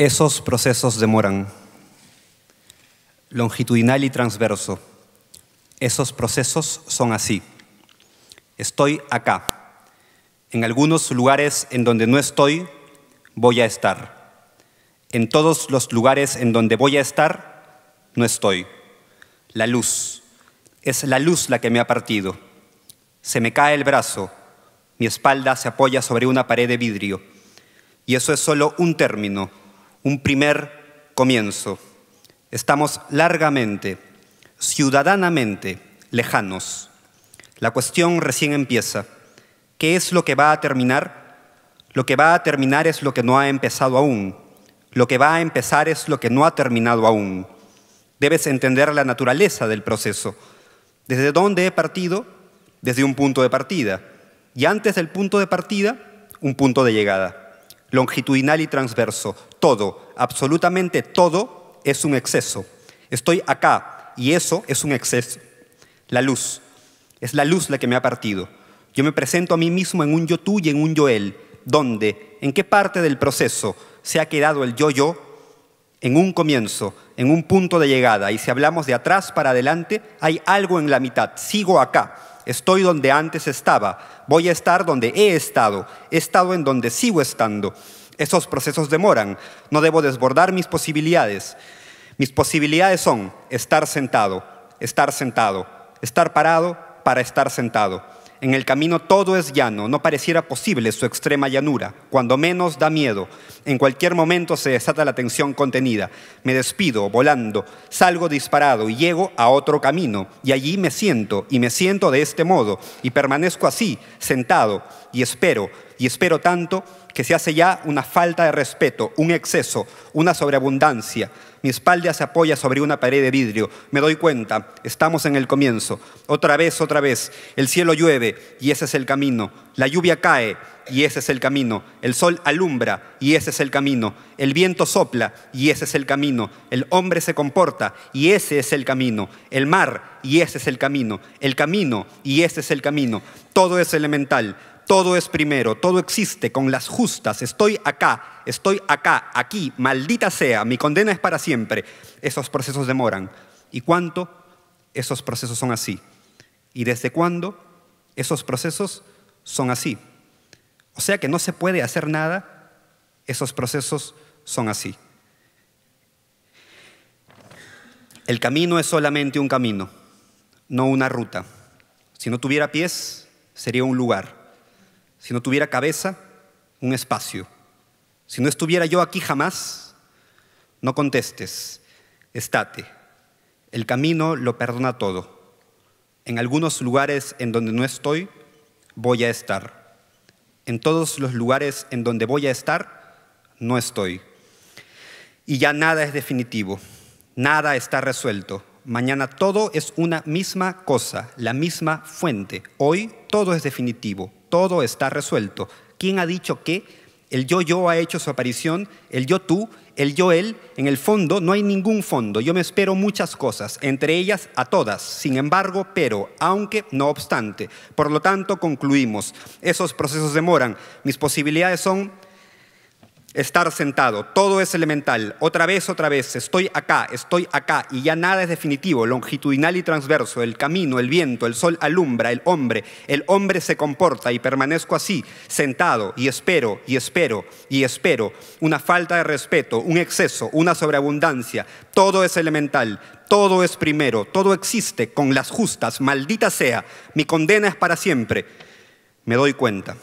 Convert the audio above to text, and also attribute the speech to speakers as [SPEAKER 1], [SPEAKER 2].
[SPEAKER 1] Esos procesos demoran. Longitudinal y transverso. Esos procesos son así. Estoy acá. En algunos lugares en donde no estoy, voy a estar. En todos los lugares en donde voy a estar, no estoy. La luz. Es la luz la que me ha partido. Se me cae el brazo. Mi espalda se apoya sobre una pared de vidrio. Y eso es solo un término un primer comienzo. Estamos largamente, ciudadanamente, lejanos. La cuestión recién empieza. ¿Qué es lo que va a terminar? Lo que va a terminar es lo que no ha empezado aún. Lo que va a empezar es lo que no ha terminado aún. Debes entender la naturaleza del proceso. ¿Desde dónde he partido? Desde un punto de partida. Y antes del punto de partida, un punto de llegada longitudinal y transverso. Todo, absolutamente todo es un exceso. Estoy acá y eso es un exceso. La luz. Es la luz la que me ha partido. Yo me presento a mí mismo en un yo tú y en un yo él. ¿Dónde? ¿En qué parte del proceso se ha quedado el yo yo? En un comienzo, en un punto de llegada. Y si hablamos de atrás para adelante, hay algo en la mitad. Sigo acá Estoy donde antes estaba, voy a estar donde he estado, he estado en donde sigo estando. Esos procesos demoran, no debo desbordar mis posibilidades. Mis posibilidades son estar sentado, estar sentado, estar parado para estar sentado en el camino todo es llano, no pareciera posible su extrema llanura. Cuando menos da miedo. En cualquier momento se desata la tensión contenida. Me despido, volando, salgo disparado y llego a otro camino. Y allí me siento, y me siento de este modo, y permanezco así, sentado, y espero, y espero tanto, que se hace ya una falta de respeto, un exceso, una sobreabundancia. Mi espalda se apoya sobre una pared de vidrio. Me doy cuenta, estamos en el comienzo. Otra vez, otra vez. El cielo llueve y ese es el camino. La lluvia cae y ese es el camino. El sol alumbra y ese es el camino. El viento sopla y ese es el camino. El hombre se comporta y ese es el camino. El mar y ese es el camino. El camino y ese es el camino. Todo es elemental todo es primero, todo existe con las justas. Estoy acá, estoy acá, aquí, maldita sea, mi condena es para siempre. Esos procesos demoran. ¿Y cuánto? Esos procesos son así. ¿Y desde cuándo? Esos procesos son así. O sea que no se puede hacer nada, esos procesos son así. El camino es solamente un camino, no una ruta. Si no tuviera pies, sería un lugar si no tuviera cabeza, un espacio. Si no estuviera yo aquí jamás, no contestes, estate. El camino lo perdona todo. En algunos lugares en donde no estoy, voy a estar. En todos los lugares en donde voy a estar, no estoy. Y ya nada es definitivo, nada está resuelto. Mañana todo es una misma cosa, la misma fuente. Hoy todo es definitivo, todo está resuelto. ¿Quién ha dicho que el yo-yo ha hecho su aparición? El yo-tú, el yo-él, en el fondo no hay ningún fondo. Yo me espero muchas cosas, entre ellas a todas. Sin embargo, pero, aunque, no obstante. Por lo tanto, concluimos. Esos procesos demoran. Mis posibilidades son Estar sentado, todo es elemental, otra vez, otra vez, estoy acá, estoy acá, y ya nada es definitivo, longitudinal y transverso, el camino, el viento, el sol alumbra, el hombre, el hombre se comporta y permanezco así, sentado, y espero, y espero, y espero, una falta de respeto, un exceso, una sobreabundancia, todo es elemental, todo es primero, todo existe con las justas, maldita sea, mi condena es para siempre, me doy cuenta.